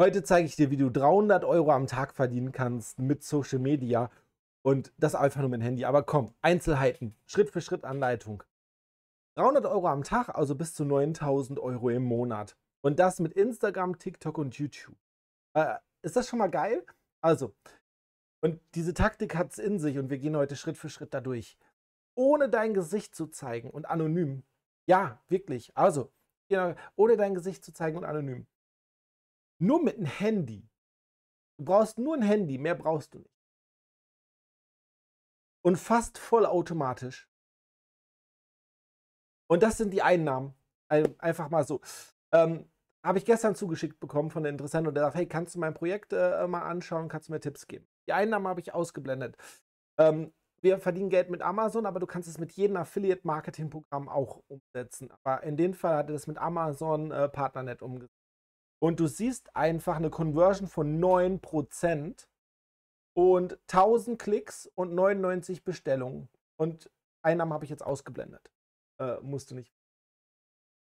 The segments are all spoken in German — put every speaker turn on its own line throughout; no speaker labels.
Heute zeige ich dir, wie du 300 Euro am Tag verdienen kannst mit Social Media und das einfach nur mit dem Handy. Aber komm, Einzelheiten, Schritt für Schritt Anleitung. 300 Euro am Tag, also bis zu 9000 Euro im Monat. Und das mit Instagram, TikTok und YouTube. Äh, ist das schon mal geil? Also, und diese Taktik hat es in sich und wir gehen heute Schritt für Schritt dadurch. Ohne dein Gesicht zu zeigen und anonym. Ja, wirklich. Also, genau, ohne dein Gesicht zu zeigen und anonym. Nur mit einem Handy. Du brauchst nur ein Handy, mehr brauchst du nicht. Und fast vollautomatisch. Und das sind die Einnahmen. Einfach mal so. Ähm, Habe ich gestern zugeschickt bekommen von der Interessenten und der sagt, hey, kannst du mein Projekt äh, mal anschauen, kannst du mir Tipps geben? Die Einnahmen habe ich ausgeblendet. Ähm, wir verdienen Geld mit Amazon, aber du kannst es mit jedem Affiliate-Marketing-Programm auch umsetzen. Aber in dem Fall hat er das mit Amazon äh, Partnernet umgesetzt und du siehst einfach eine Conversion von 9% und 1000 Klicks und 99 Bestellungen. Und Einnahmen habe ich jetzt ausgeblendet. Äh, musst du nicht.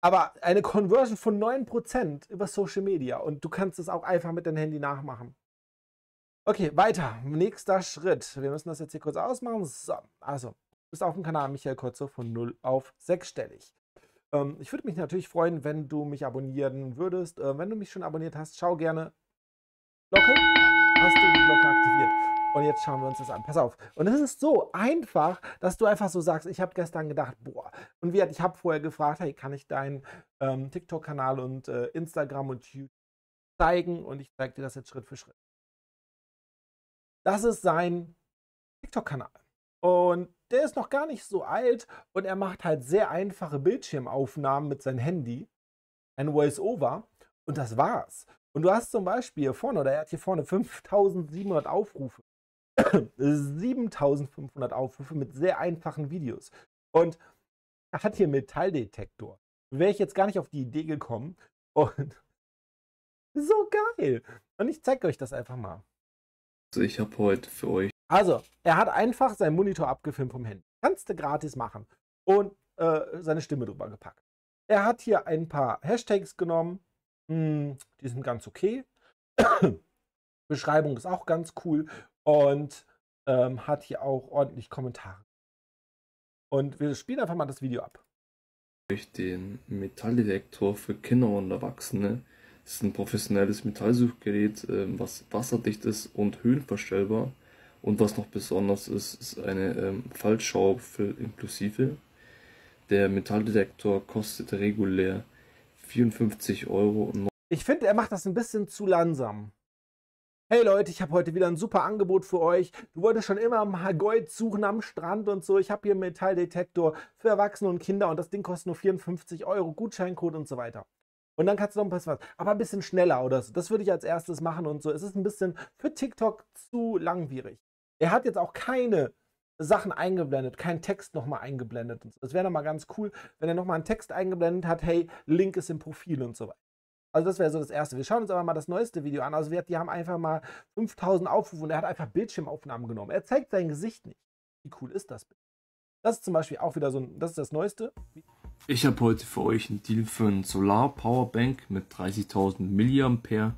Aber eine Conversion von 9% über Social Media und du kannst es auch einfach mit deinem Handy nachmachen. Okay, weiter. Nächster Schritt. Wir müssen das jetzt hier kurz ausmachen. So, also, du bist auf dem Kanal Michael Kotze von 0 auf 6-stellig. Ähm, ich würde mich natürlich freuen, wenn du mich abonnieren würdest. Äh, wenn du mich schon abonniert hast, schau gerne. Glocke? Hast du die Glocke aktiviert? Und jetzt schauen wir uns das an. Pass auf. Und es ist so einfach, dass du einfach so sagst, ich habe gestern gedacht, boah. Und wie, ich habe vorher gefragt, hey, kann ich deinen ähm, TikTok-Kanal und äh, Instagram und YouTube zeigen? Und ich zeige dir das jetzt Schritt für Schritt. Das ist sein TikTok-Kanal. Und der ist noch gar nicht so alt und er macht halt sehr einfache Bildschirmaufnahmen mit seinem Handy. Ein Voice-Over und das war's. Und du hast zum Beispiel hier vorne, oder er hat hier vorne 5700 Aufrufe. 7500 Aufrufe mit sehr einfachen Videos. Und er hat hier Metalldetektor. Wäre ich jetzt gar nicht auf die Idee gekommen. Und so geil. Und ich zeige euch das einfach mal.
Also ich habe heute für euch
also, er hat einfach seinen Monitor abgefilmt vom Handy. Kannst du gratis machen. Und äh, seine Stimme drüber gepackt. Er hat hier ein paar Hashtags genommen. Hm, die sind ganz okay. Beschreibung ist auch ganz cool. Und ähm, hat hier auch ordentlich Kommentare. Und wir spielen einfach mal das Video ab.
Durch den Metalldetektor für Kinder und Erwachsene. Das ist ein professionelles Metallsuchgerät, ähm, was wasserdicht ist und höhenverstellbar und was noch besonders ist, ist eine ähm, Fallschaufel inklusive. Der Metalldetektor kostet regulär 54 Euro.
Ich finde, er macht das ein bisschen zu langsam. Hey Leute, ich habe heute wieder ein super Angebot für euch. Du wolltest schon immer mal Gold suchen am Strand und so. Ich habe hier einen Metalldetektor für Erwachsene und Kinder und das Ding kostet nur 54 Euro, Gutscheincode und so weiter. Und dann kannst du noch ein bisschen was, aber ein bisschen schneller oder so. Das würde ich als erstes machen und so. Es ist ein bisschen für TikTok zu langwierig. Er hat jetzt auch keine Sachen eingeblendet, keinen Text nochmal eingeblendet. Das wäre nochmal ganz cool, wenn er nochmal einen Text eingeblendet hat, hey, Link ist im Profil und so weiter. Also das wäre so das Erste. Wir schauen uns aber mal das neueste Video an. Also wir, die haben einfach mal 5000 Aufrufe und er hat einfach Bildschirmaufnahmen genommen. Er zeigt sein Gesicht nicht. Wie cool ist das? Das ist zum Beispiel auch wieder so ein, das ist das Neueste.
Ich habe heute für euch einen Deal für einen Solar Powerbank mit 30.000 mAh.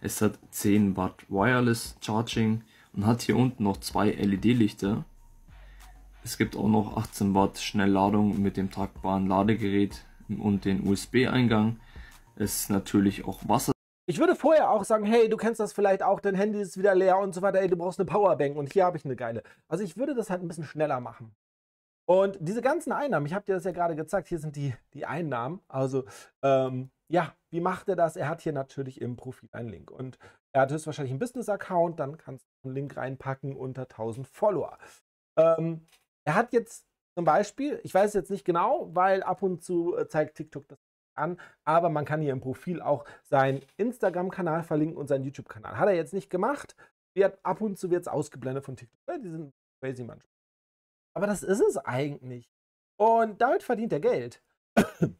Es hat 10 Watt Wireless Charging man hat hier unten noch zwei LED-Lichter. Es gibt auch noch 18 Watt Schnellladung mit dem tragbaren Ladegerät und den USB-Eingang. Es ist natürlich auch Wasser.
Ich würde vorher auch sagen, hey, du kennst das vielleicht auch, dein Handy ist wieder leer und so weiter, ey, du brauchst eine Powerbank und hier habe ich eine geile. Also ich würde das halt ein bisschen schneller machen. Und diese ganzen Einnahmen, ich habe dir das ja gerade gezeigt, hier sind die, die Einnahmen. Also ähm, ja, wie macht er das? Er hat hier natürlich im Profil einen Link. Und er hat höchstwahrscheinlich einen Business-Account, dann kannst du einen Link reinpacken unter 1000 Follower. Ähm, er hat jetzt zum Beispiel, ich weiß jetzt nicht genau, weil ab und zu äh, zeigt TikTok das an, aber man kann hier im Profil auch seinen Instagram-Kanal verlinken und seinen YouTube-Kanal. Hat er jetzt nicht gemacht, wird ab und zu wird es ausgeblendet von TikTok. Ne? die sind crazy manchmal. Aber das ist es eigentlich. Und damit verdient er Geld. und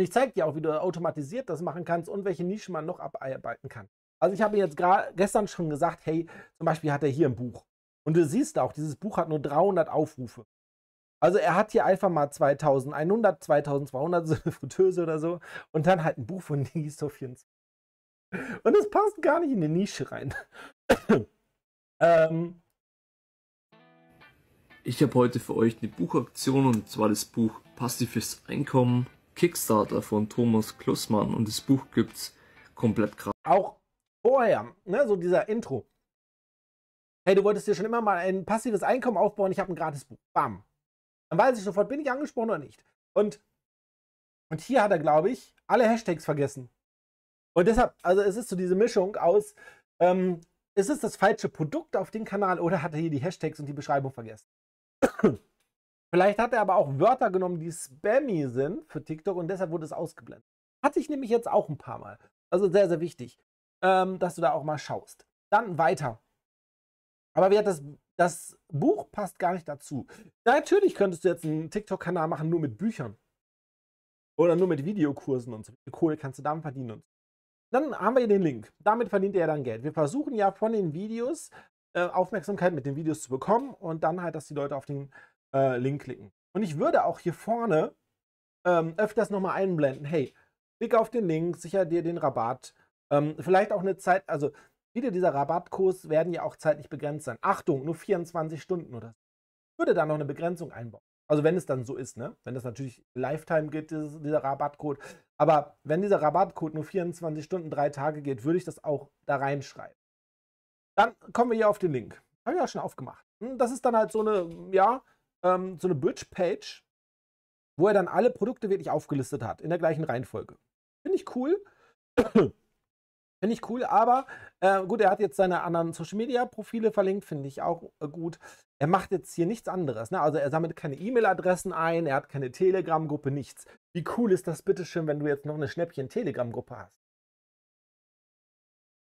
ich zeige dir auch, wie du automatisiert das machen kannst und welche Nischen man noch abarbeiten kann. Also ich habe jetzt gestern schon gesagt, hey, zum Beispiel hat er hier ein Buch. Und du siehst auch, dieses Buch hat nur 300 Aufrufe. Also er hat hier einfach mal 2100, 2200, so eine Fritteuse oder so. Und dann halt ein Buch von Niki Sofians. Und das passt gar nicht in die Nische rein. ähm.
Ich habe heute für euch eine Buchaktion und zwar das Buch Passives Einkommen Kickstarter von Thomas Klussmann. Und das Buch gibt's komplett gratis.
Auch vorher, ne, so dieser Intro. Hey, du wolltest dir schon immer mal ein passives Einkommen aufbauen, ich habe ein gratis Buch. Bam. Dann weiß ich sofort, bin ich angesprochen oder nicht. Und, und hier hat er, glaube ich, alle Hashtags vergessen. Und deshalb, also es ist so diese Mischung aus, ähm, ist es das falsche Produkt auf dem Kanal oder hat er hier die Hashtags und die Beschreibung vergessen? Vielleicht hat er aber auch Wörter genommen, die spammy sind für TikTok und deshalb wurde es ausgeblendet. Hatte ich nämlich jetzt auch ein paar Mal. Also sehr, sehr wichtig ähm, dass du da auch mal schaust. Dann weiter. Aber wie hat das, das Buch passt gar nicht dazu. Natürlich könntest du jetzt einen TikTok-Kanal machen, nur mit Büchern. Oder nur mit Videokursen und so. Wie Kohle kannst du damit verdienen und so. Dann haben wir hier den Link. Damit verdient er dann Geld. Wir versuchen ja von den Videos äh, Aufmerksamkeit mit den Videos zu bekommen und dann halt, dass die Leute auf den äh, Link klicken. Und ich würde auch hier vorne ähm, öfters nochmal einblenden, hey, klick auf den Link, sicher dir den Rabatt, ähm, vielleicht auch eine Zeit, also viele dieser Rabattcodes werden ja auch zeitlich begrenzt sein. Achtung, nur 24 Stunden oder so. Ich würde da noch eine Begrenzung einbauen. Also wenn es dann so ist, ne? Wenn das natürlich Lifetime geht, dieses, dieser Rabattcode. Aber wenn dieser Rabattcode nur 24 Stunden, drei Tage geht, würde ich das auch da reinschreiben. Dann kommen wir hier auf den Link. Habe ich ja schon aufgemacht. Hm, das ist dann halt so eine, ja, ähm, so eine Bridge-Page, wo er dann alle Produkte wirklich aufgelistet hat, in der gleichen Reihenfolge. Finde ich cool. Finde ich cool, aber äh, gut, er hat jetzt seine anderen Social Media Profile verlinkt, finde ich auch äh, gut. Er macht jetzt hier nichts anderes. Ne? Also er sammelt keine E-Mail-Adressen ein, er hat keine Telegram-Gruppe, nichts. Wie cool ist das bitteschön, wenn du jetzt noch eine Schnäppchen-Telegram-Gruppe hast?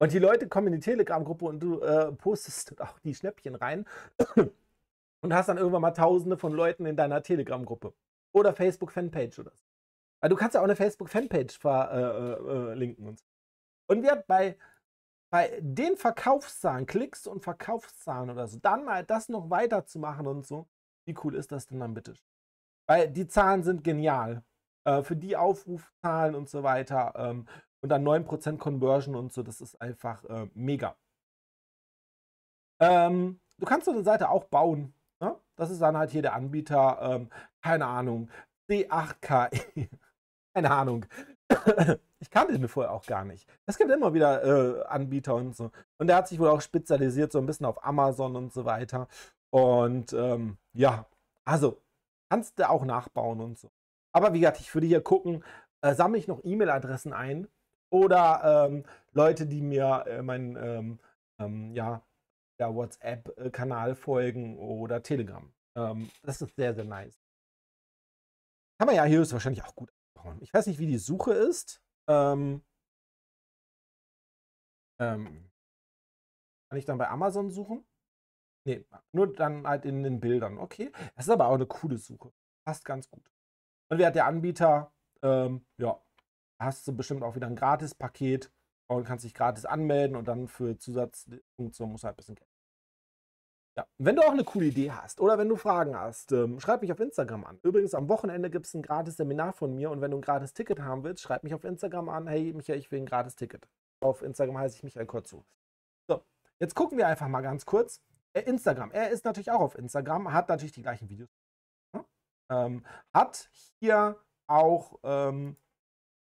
Und die Leute kommen in die Telegram-Gruppe und du äh, postest auch die Schnäppchen rein und hast dann irgendwann mal tausende von Leuten in deiner Telegram-Gruppe. Oder Facebook-Fanpage oder so. Weil du kannst ja auch eine Facebook-Fanpage verlinken äh, äh, äh, und so. Und wer bei, bei den Verkaufszahlen, Klicks und Verkaufszahlen oder so, dann mal das noch weiterzumachen und so, wie cool ist das denn dann bitte? Weil die Zahlen sind genial. Äh, für die Aufrufzahlen und so weiter ähm, und dann 9% Conversion und so, das ist einfach äh, mega. Ähm, du kannst so eine Seite auch bauen. Ne? Das ist dann halt hier der Anbieter, ähm, keine Ahnung, C8KE, keine Ahnung, ich kannte den vorher auch gar nicht. Es gibt immer wieder äh, Anbieter und so. Und der hat sich wohl auch spezialisiert, so ein bisschen auf Amazon und so weiter. Und ähm, ja, also kannst du auch nachbauen und so. Aber wie gesagt, ich würde hier gucken, äh, sammle ich noch E-Mail-Adressen ein oder ähm, Leute, die mir äh, meinen ähm, ähm ja, ja WhatsApp-Kanal folgen oder Telegram. Ähm, das ist sehr, sehr nice. Kann man ja hier wahrscheinlich auch gut brauchen. Ich weiß nicht, wie die Suche ist. Ähm, ähm, kann ich dann bei Amazon suchen? Nee, nur dann halt in den Bildern. Okay, das ist aber auch eine coole Suche. Passt ganz gut. Und wer hat der Anbieter? Ähm, ja, hast du bestimmt auch wieder ein Gratis-Paket und kannst dich gratis anmelden und dann für Zusatzfunktion muss halt ein bisschen Geld. Ja. Wenn du auch eine coole Idee hast oder wenn du Fragen hast, ähm, schreib mich auf Instagram an. Übrigens, am Wochenende gibt es ein gratis Seminar von mir und wenn du ein gratis Ticket haben willst, schreib mich auf Instagram an. Hey, Michael, ich will ein gratis Ticket. Auf Instagram heiße ich Michael Kotzu. So, jetzt gucken wir einfach mal ganz kurz. Äh, Instagram. Er ist natürlich auch auf Instagram, hat natürlich die gleichen Videos. Hm? Ähm, hat hier auch, ähm,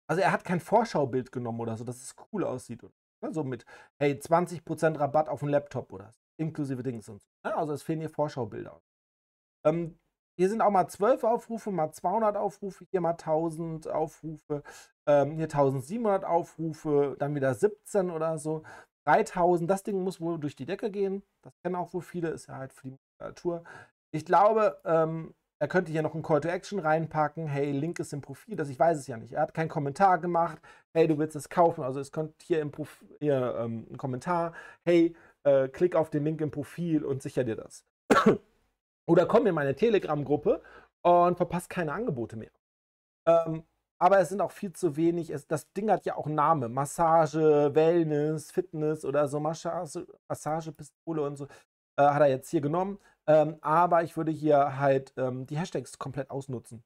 also er hat kein Vorschaubild genommen oder so, dass es cool aussieht. Oder, So ne? mit, hey, 20% Rabatt auf den Laptop oder so inklusive Dings und so. Ne? Also es fehlen hier Vorschaubilder. Ähm, hier sind auch mal 12 Aufrufe, mal 200 Aufrufe, hier mal 1000 Aufrufe, ähm, hier 1700 Aufrufe, dann wieder 17 oder so. 3000, das Ding muss wohl durch die Decke gehen. Das kennen auch wohl viele, ist ja halt für die Literatur. Ich glaube, ähm, er könnte hier noch ein Call to Action reinpacken. Hey, Link ist im Profil, das ich weiß es ja nicht. Er hat keinen Kommentar gemacht. Hey, du willst es kaufen. Also es kommt hier im Profil hier, ähm, ein Kommentar. Hey, äh, klick auf den Link im Profil und sicher dir das. Oder komm in meine Telegram-Gruppe und verpasst keine Angebote mehr. Ähm, aber es sind auch viel zu wenig. Es, das Ding hat ja auch einen Namen. Massage, Wellness, Fitness oder so. Massage, Massagepistole und so äh, hat er jetzt hier genommen. Ähm, aber ich würde hier halt ähm, die Hashtags komplett ausnutzen.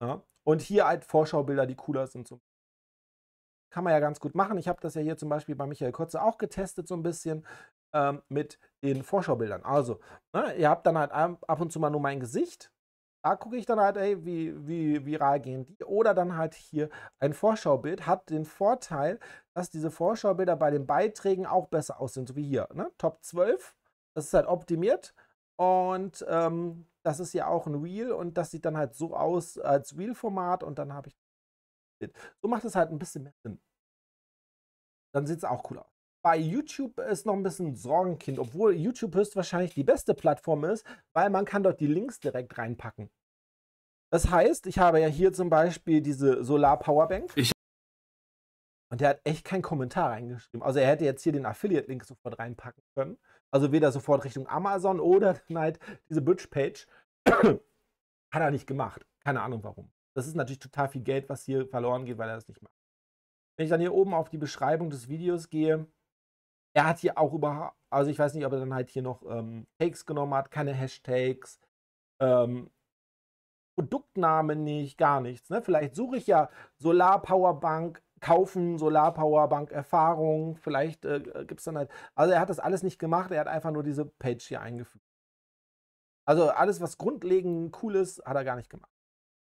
Ja? Und hier halt Vorschaubilder, die cooler sind zum kann man ja ganz gut machen. Ich habe das ja hier zum Beispiel bei Michael Kotze auch getestet so ein bisschen ähm, mit den Vorschaubildern. Also, ne, ihr habt dann halt ab und zu mal nur mein Gesicht. Da gucke ich dann halt, ey, wie, wie viral gehen die. Oder dann halt hier ein Vorschaubild. Hat den Vorteil, dass diese Vorschaubilder bei den Beiträgen auch besser aussehen, so wie hier. Ne? Top 12, das ist halt optimiert. Und ähm, das ist ja auch ein Reel und das sieht dann halt so aus als Reel-Format und dann habe ich steht. So macht es halt ein bisschen mehr Sinn. Dann sieht es auch cool aus. Bei YouTube ist noch ein bisschen Sorgenkind, obwohl YouTube höchstwahrscheinlich die beste Plattform ist, weil man kann dort die Links direkt reinpacken. Das heißt, ich habe ja hier zum Beispiel diese Solar Powerbank. Ich und der hat echt keinen Kommentar reingeschrieben. Also er hätte jetzt hier den Affiliate-Link sofort reinpacken können. Also weder sofort Richtung Amazon oder halt diese Bridge-Page. hat er nicht gemacht. Keine Ahnung warum. Das ist natürlich total viel Geld, was hier verloren geht, weil er das nicht macht. Wenn ich dann hier oben auf die Beschreibung des Videos gehe, er hat hier auch überhaupt, also ich weiß nicht, ob er dann halt hier noch ähm, Tags genommen hat, keine Hashtags, ähm, Produktname nicht, gar nichts. Ne? Vielleicht suche ich ja Solarpowerbank kaufen, Solarpowerbank Erfahrung, vielleicht äh, äh gibt es dann halt, also er hat das alles nicht gemacht, er hat einfach nur diese Page hier eingefügt. Also alles, was grundlegend cool ist, hat er gar nicht gemacht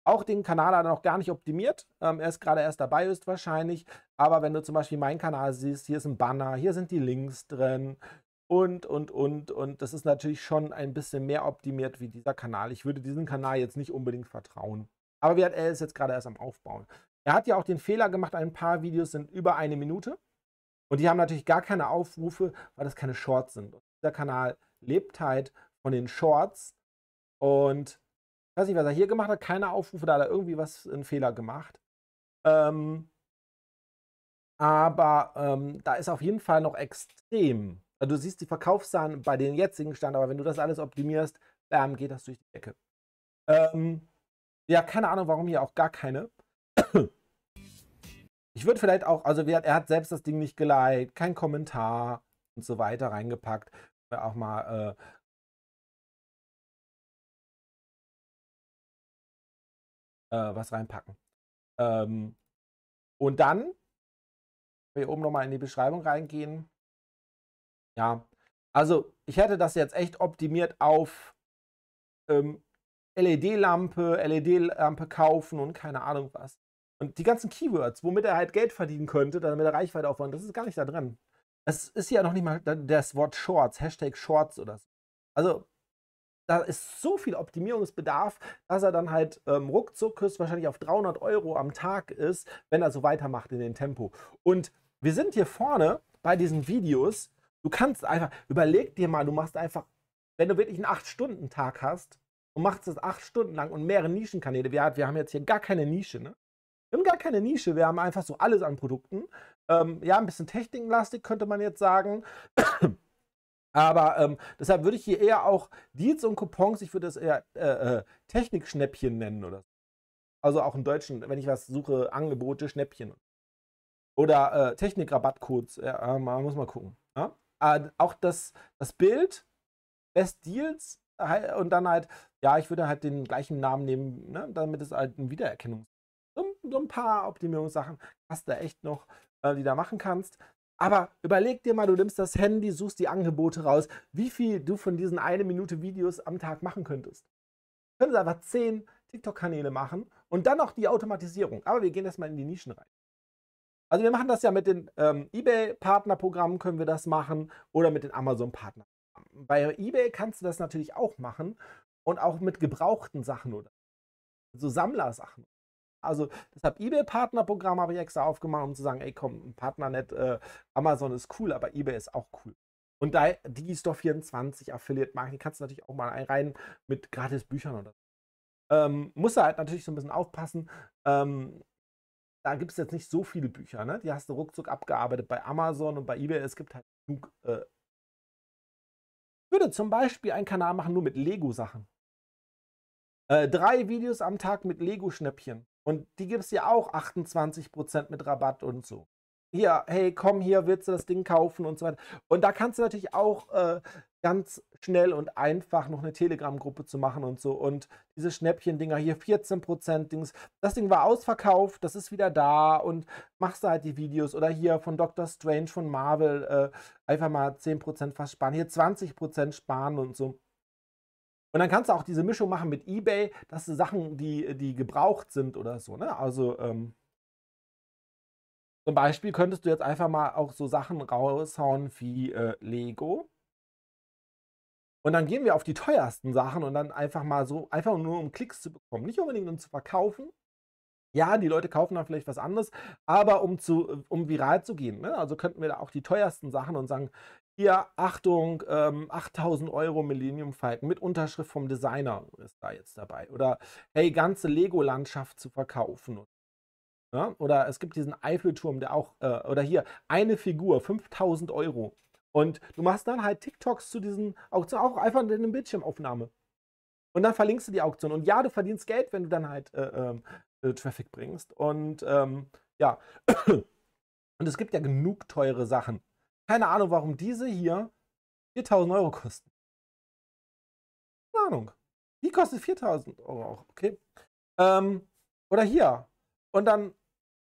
auch den Kanal hat er noch gar nicht optimiert. Ähm, er ist gerade erst dabei, ist wahrscheinlich. Aber wenn du zum Beispiel meinen Kanal siehst, hier ist ein Banner, hier sind die Links drin und, und, und, und. Das ist natürlich schon ein bisschen mehr optimiert wie dieser Kanal. Ich würde diesem Kanal jetzt nicht unbedingt vertrauen. Aber wie hat er ist jetzt gerade erst am Aufbauen. Er hat ja auch den Fehler gemacht, ein paar Videos sind über eine Minute. Und die haben natürlich gar keine Aufrufe, weil das keine Shorts sind. Und dieser Kanal lebt halt von den Shorts. Und ich weiß nicht, was er hier gemacht hat. Keine Aufrufe, da hat er irgendwie was, einen Fehler gemacht. Ähm, aber ähm, da ist auf jeden Fall noch extrem. Also du siehst die Verkaufszahlen bei den jetzigen Stand, aber wenn du das alles optimierst, bam, geht das durch die Ecke. Ähm, ja, keine Ahnung, warum hier auch gar keine. Ich würde vielleicht auch, also er hat selbst das Ding nicht geliked, kein Kommentar und so weiter reingepackt. Auch mal äh, äh, was reinpacken. Ähm, und dann, hier oben nochmal in die Beschreibung reingehen. Ja, also ich hätte das jetzt echt optimiert auf ähm, LED-Lampe, LED-Lampe kaufen und keine Ahnung was. Und die ganzen Keywords, womit er halt Geld verdienen könnte, damit er Reichweite aufbauen, das ist gar nicht da drin. Es ist ja noch nicht mal das Wort Shorts, Hashtag Shorts oder so. Also da ist so viel Optimierungsbedarf, dass er dann halt ähm, ruckzuck wahrscheinlich auf 300 Euro am Tag ist, wenn er so weitermacht in dem Tempo. Und wir sind hier vorne bei diesen Videos. Du kannst einfach, überleg dir mal, du machst einfach, wenn du wirklich einen 8-Stunden-Tag hast und machst das 8 Stunden lang und mehrere Nischenkanäle, wir, wir haben jetzt hier gar keine Nische, ne? Wir haben gar keine Nische, wir haben einfach so alles an Produkten. Ähm, ja, ein bisschen technikenlastig könnte man jetzt sagen. Aber ähm, deshalb würde ich hier eher auch Deals und Coupons, ich würde das eher äh, äh, Technikschnäppchen nennen oder so. Also auch im Deutschen, wenn ich was suche, Angebote, Schnäppchen. Oder äh, Technikrabattcodes, ja, äh, muss mal gucken. Ja? Ne? Äh, auch das, das Bild, Best Deals und dann halt, ja, ich würde halt den gleichen Namen nehmen, ne? damit es halt ein Wiedererkennungs- so, so ein paar Optimierungssachen hast du echt noch, äh, die da machen kannst. Aber überleg dir mal, du nimmst das Handy, suchst die Angebote raus, wie viel du von diesen eine Minute Videos am Tag machen könntest. Du könntest einfach zehn TikTok-Kanäle machen und dann noch die Automatisierung. Aber wir gehen erstmal in die Nischen rein. Also wir machen das ja mit den ähm, eBay-Partnerprogrammen können wir das machen oder mit den Amazon-Partnern. Bei eBay kannst du das natürlich auch machen und auch mit gebrauchten Sachen oder so Sammlersachen. Also deshalb eBay-Partnerprogramm habe ich extra aufgemacht, um zu sagen, ey komm, Partnernet, äh, Amazon ist cool, aber eBay ist auch cool. Und da Digistore 24 Affiliate Marketing kannst du natürlich auch mal rein mit gratis Büchern oder Ähm, musst du halt natürlich so ein bisschen aufpassen. Ähm, da gibt es jetzt nicht so viele Bücher, ne? Die hast du ruckzuck abgearbeitet bei Amazon und bei eBay. Es gibt halt genug. Äh ich würde zum Beispiel einen Kanal machen nur mit Lego-Sachen. Äh, drei Videos am Tag mit Lego-Schnäppchen. Und die gibt es ja auch 28% mit Rabatt und so. Hier, hey, komm hier, willst du das Ding kaufen und so weiter. Und da kannst du natürlich auch äh, ganz schnell und einfach noch eine Telegram-Gruppe zu machen und so. Und diese Schnäppchen-Dinger hier, 14% Dings. Das Ding war ausverkauft, das ist wieder da und machst du halt die Videos. Oder hier von Dr. Strange, von Marvel, äh, einfach mal 10% fast sparen. Hier 20% sparen und so. Und dann kannst du auch diese Mischung machen mit eBay, dass du Sachen, die, die gebraucht sind oder so. Ne? Also ähm, zum Beispiel könntest du jetzt einfach mal auch so Sachen raushauen wie äh, Lego. Und dann gehen wir auf die teuersten Sachen und dann einfach mal so, einfach nur um Klicks zu bekommen. Nicht unbedingt um zu verkaufen. Ja, die Leute kaufen dann vielleicht was anderes, aber um, zu, äh, um viral zu gehen. Ne? Also könnten wir da auch die teuersten Sachen und sagen, hier, Achtung, ähm, 8000 Euro Millennium Falcon mit Unterschrift vom Designer ist da jetzt dabei. Oder hey, ganze Lego-Landschaft zu verkaufen. Ja? Ne? Oder es gibt diesen Eiffelturm, der auch, äh, oder hier, eine Figur, 5000 Euro. Und du machst dann halt TikToks zu diesen Auktionen, auch einfach in deinem Bildschirmaufnahme. Und dann verlinkst du die Auktion. Und ja, du verdienst Geld, wenn du dann halt äh, ähm, äh, Traffic bringst. Und ähm, ja, und es gibt ja genug teure Sachen. Keine Ahnung, warum diese hier 4000 Euro kosten. Keine Ahnung. Die kostet 4000 Euro auch, okay? Ähm, oder hier. Und dann,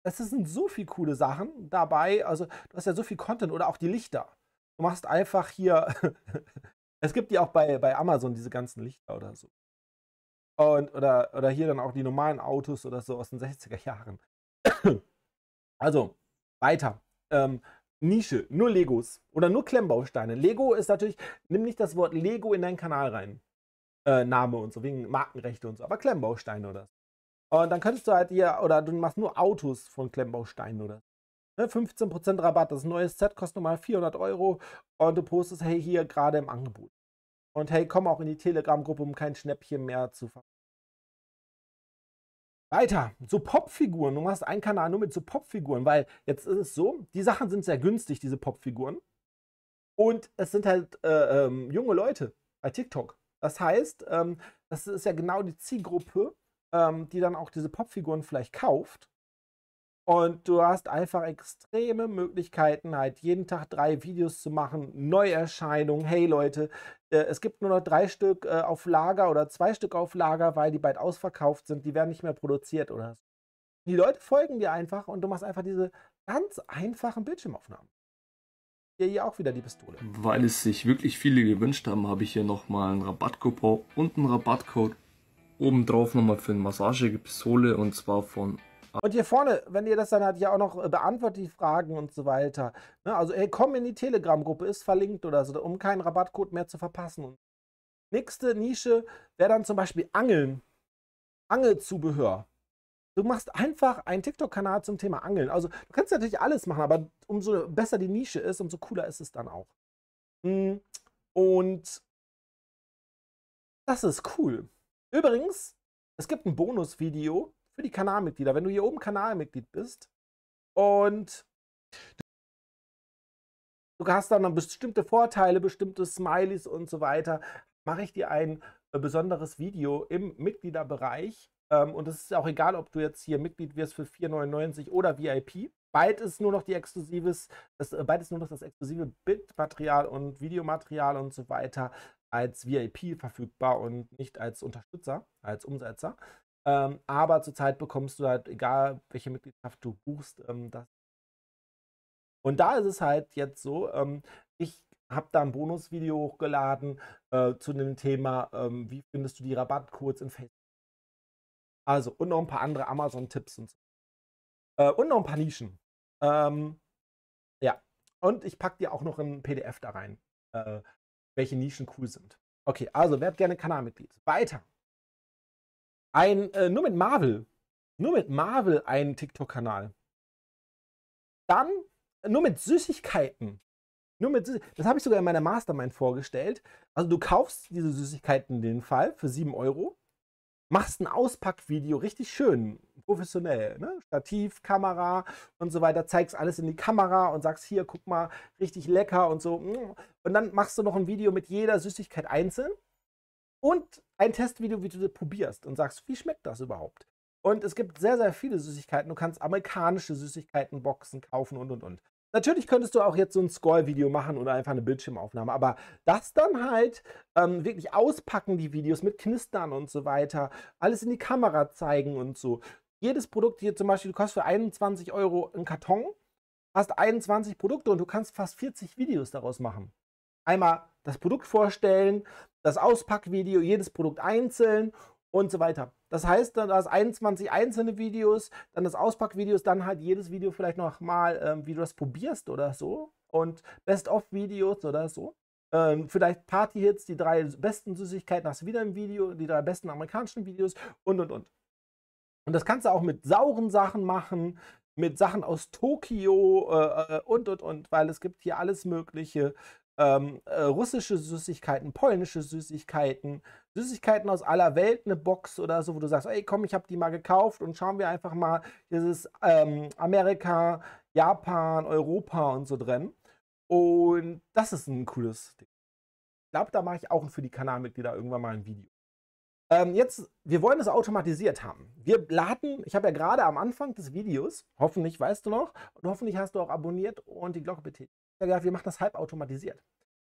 es sind so viele coole Sachen dabei. Also, du hast ja so viel Content oder auch die Lichter. Du machst einfach hier. es gibt die auch bei, bei Amazon diese ganzen Lichter oder so. Und, oder, oder hier dann auch die normalen Autos oder so aus den 60er Jahren. also, weiter. Ähm, Nische, nur Legos oder nur Klemmbausteine. Lego ist natürlich, nimm nicht das Wort Lego in deinen Kanal rein. Äh, Name und so, wegen Markenrechte und so, aber Klemmbausteine oder so. Und dann könntest du halt hier, oder du machst nur Autos von Klemmbausteinen oder ne, 15% Rabatt, das neue Set kostet nochmal 400 Euro und du postest, hey, hier gerade im Angebot. Und hey, komm auch in die Telegram-Gruppe, um kein Schnäppchen mehr zu ver weiter, so Popfiguren. Du machst einen Kanal nur mit so Popfiguren, weil jetzt ist es so, die Sachen sind sehr günstig, diese Popfiguren. Und es sind halt äh, ähm, junge Leute bei TikTok. Das heißt, ähm, das ist ja genau die Zielgruppe, ähm, die dann auch diese Popfiguren vielleicht kauft. Und du hast einfach extreme Möglichkeiten, halt jeden Tag drei Videos zu machen, Neuerscheinungen. Hey Leute, äh, es gibt nur noch drei Stück äh, auf Lager oder zwei Stück auf Lager, weil die bald ausverkauft sind. Die werden nicht mehr produziert oder so. Die Leute folgen dir einfach und du machst einfach diese ganz einfachen Bildschirmaufnahmen. Hier, hier auch wieder die Pistole. Weil
es sich wirklich viele gewünscht haben, habe ich hier nochmal einen Rabattcoupon und einen Rabattcode obendrauf nochmal für eine Massagepistole und zwar von und
hier vorne, wenn ihr das dann halt ja auch noch äh, beantwortet, die Fragen und so weiter. Ne? Also, ey, komm in die Telegram-Gruppe, ist verlinkt oder so, um keinen Rabattcode mehr zu verpassen. Nächste Nische wäre dann zum Beispiel Angeln. Angelzubehör. Du machst einfach einen TikTok-Kanal zum Thema Angeln. Also du kannst natürlich alles machen, aber umso besser die Nische ist, umso cooler ist es dann auch. Hm, und das ist cool. Übrigens, es gibt ein Bonusvideo für die Kanalmitglieder. Wenn du hier oben Kanalmitglied bist und du hast dann bestimmte Vorteile, bestimmte Smileys und so weiter, mache ich dir ein äh, besonderes Video im Mitgliederbereich. Ähm, und es ist auch egal, ob du jetzt hier Mitglied wirst für 4,99 oder VIP. Bald ist nur noch die exklusives, das, äh, bald ist nur noch das exklusive Bildmaterial und Videomaterial und so weiter als VIP verfügbar und nicht als Unterstützer, als Umsetzer. Ähm, aber zurzeit bekommst du halt, egal welche Mitgliedschaft du buchst, ähm, das. Und da ist es halt jetzt so, ähm, ich habe da ein Bonusvideo hochgeladen äh, zu dem Thema, ähm, wie findest du die Rabattcodes in Facebook. Also, und noch ein paar andere Amazon-Tipps und so. Äh, und noch ein paar Nischen. Ähm, ja, und ich packe dir auch noch ein PDF da rein, äh, welche Nischen cool sind. Okay, also werd gerne Kanalmitglied. Weiter. Ein, äh, nur mit Marvel. Nur mit Marvel einen TikTok-Kanal. Dann äh, nur mit Süßigkeiten. Nur mit Süß das habe ich sogar in meiner Mastermind vorgestellt. Also du kaufst diese Süßigkeiten in den Fall für 7 Euro, machst ein Auspackvideo richtig schön, professionell, ne? Stativ, Kamera und so weiter, zeigst alles in die Kamera und sagst hier, guck mal, richtig lecker und so. Und dann machst du noch ein Video mit jeder Süßigkeit einzeln und ein Testvideo, wie du das probierst und sagst, wie schmeckt das überhaupt? Und es gibt sehr, sehr viele Süßigkeiten. Du kannst amerikanische Süßigkeiten, Boxen kaufen und, und, und. Natürlich könntest du auch jetzt so ein Score-Video machen oder einfach eine Bildschirmaufnahme, aber das dann halt ähm, wirklich auspacken, die Videos mit Knistern und so weiter, alles in die Kamera zeigen und so. Jedes Produkt hier zum Beispiel, du kostet für 21 Euro einen Karton, hast 21 Produkte und du kannst fast 40 Videos daraus machen. Einmal das Produkt vorstellen, das Auspackvideo, jedes Produkt einzeln und so weiter. Das heißt, dann hast 21 einzelne Videos, dann das Auspackvideo, dann halt jedes Video vielleicht nochmal, ähm, wie du das probierst oder so. Und Best-of-Videos oder so. Ähm, vielleicht Party-Hits, die drei besten Süßigkeiten hast du wieder im Video, die drei besten amerikanischen Videos und und und. Und das kannst du auch mit sauren Sachen machen, mit Sachen aus Tokio äh, äh und und und, weil es gibt hier alles Mögliche ähm, äh, russische Süßigkeiten, polnische Süßigkeiten, Süßigkeiten aus aller Welt, eine Box oder so, wo du sagst, ey komm, ich habe die mal gekauft und schauen wir einfach mal, hier ist ähm, Amerika, Japan, Europa und so drin. Und das ist ein cooles Ding. Ich glaube, da mache ich auch für die Kanalmitglieder irgendwann mal ein Video. Ähm, jetzt, wir wollen es automatisiert haben. Wir laden, ich habe ja gerade am Anfang des Videos, hoffentlich weißt du noch, und hoffentlich hast du auch abonniert und die Glocke betätigt habe gesagt, wir machen das halbautomatisiert.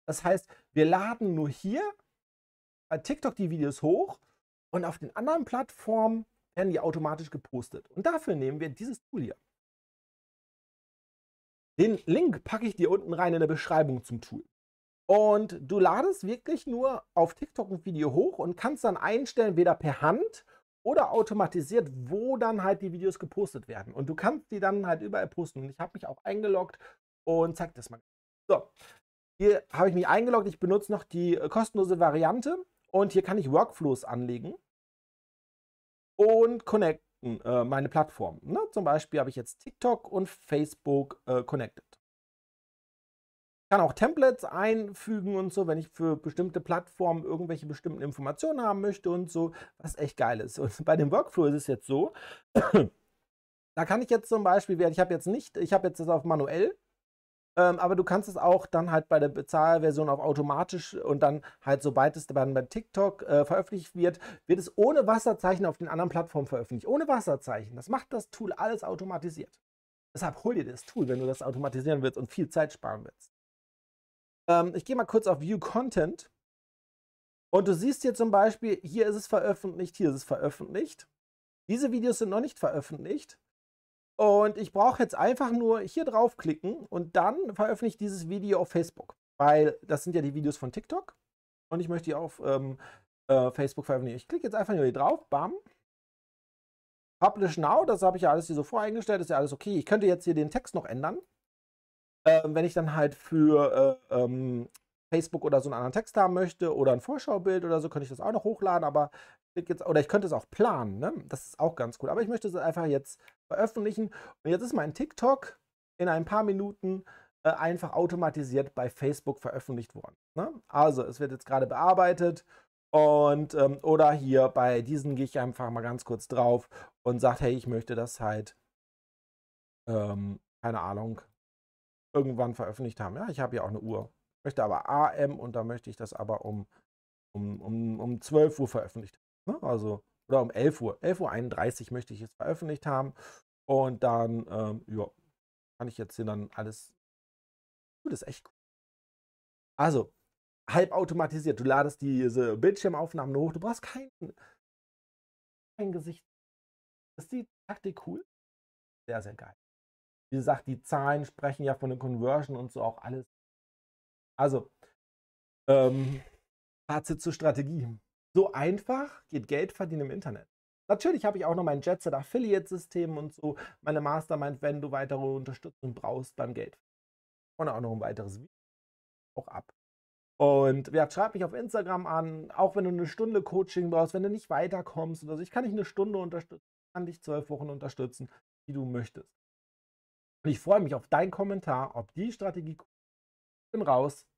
Das heißt, wir laden nur hier bei TikTok die Videos hoch und auf den anderen Plattformen werden die automatisch gepostet. Und dafür nehmen wir dieses Tool hier. Den Link packe ich dir unten rein in der Beschreibung zum Tool. Und du ladest wirklich nur auf TikTok ein Video hoch und kannst dann einstellen, weder per Hand oder automatisiert, wo dann halt die Videos gepostet werden. Und du kannst die dann halt überall posten. Und ich habe mich auch eingeloggt und zeigt das mal. So, hier habe ich mich eingeloggt. Ich benutze noch die äh, kostenlose Variante und hier kann ich Workflows anlegen und connecten äh, meine Plattformen. Ne? Zum Beispiel habe ich jetzt TikTok und Facebook äh, connected. Ich kann auch Templates einfügen und so, wenn ich für bestimmte Plattformen irgendwelche bestimmten Informationen haben möchte und so, was echt geil ist. Und bei dem Workflow ist es jetzt so, da kann ich jetzt zum Beispiel, ich habe jetzt nicht, ich habe jetzt das auf manuell, ähm, aber du kannst es auch dann halt bei der Bezahlversion auf automatisch und dann halt, sobald es dann bei TikTok äh, veröffentlicht wird, wird es ohne Wasserzeichen auf den anderen Plattformen veröffentlicht. Ohne Wasserzeichen. Das macht das Tool alles automatisiert. Deshalb hol dir das Tool, wenn du das automatisieren willst und viel Zeit sparen willst. Ähm, ich gehe mal kurz auf View Content. Und du siehst hier zum Beispiel, hier ist es veröffentlicht, hier ist es veröffentlicht. Diese Videos sind noch nicht veröffentlicht. Und ich brauche jetzt einfach nur hier draufklicken und dann veröffentliche ich dieses Video auf Facebook. Weil das sind ja die Videos von TikTok und ich möchte die auf ähm, äh, Facebook veröffentlichen. Ich klicke jetzt einfach nur hier drauf, bam. Publish Now, das habe ich ja alles hier so voreingestellt, ist ja alles okay. Ich könnte jetzt hier den Text noch ändern, äh, wenn ich dann halt für äh, ähm, Facebook oder so einen anderen Text haben möchte oder ein Vorschaubild oder so, könnte ich das auch noch hochladen, aber jetzt, oder ich könnte es auch planen, ne? das ist auch ganz cool. Aber ich möchte es einfach jetzt veröffentlichen. Und jetzt ist mein TikTok in ein paar Minuten äh, einfach automatisiert bei Facebook veröffentlicht worden. Ne? Also es wird jetzt gerade bearbeitet und ähm, oder hier bei diesen gehe ich einfach mal ganz kurz drauf und sage, hey, ich möchte das halt, ähm, keine Ahnung, irgendwann veröffentlicht haben. Ja, ich habe ja auch eine Uhr. Möchte aber AM und da möchte ich das aber um, um, um, um 12 Uhr veröffentlicht. Ne? Also oder um 11 Uhr. 11.31 Uhr möchte ich es veröffentlicht haben. Und dann, ähm, ja, kann ich jetzt hier dann alles. Uh, das ist echt cool. Also, halbautomatisiert. Du ladest diese Bildschirmaufnahmen hoch. Du brauchst kein, kein Gesicht. Ist die Taktik cool? Sehr, sehr geil. Wie gesagt, die Zahlen sprechen ja von der Conversion und so auch alles. Also, ähm, Fazit zur Strategie. So einfach geht Geld verdienen im Internet. Natürlich habe ich auch noch mein Jetset Affiliate-System und so, meine Mastermind, wenn du weitere Unterstützung brauchst beim Geld. Und auch noch ein weiteres Video. Auch ab. Und ja, schreib mich auf Instagram an, auch wenn du eine Stunde Coaching brauchst, wenn du nicht weiterkommst oder so. Ich kann dich eine Stunde unterstützen, kann dich zwölf Wochen unterstützen, wie du möchtest. Und ich freue mich auf deinen Kommentar, ob die Strategie cool ist. bin raus.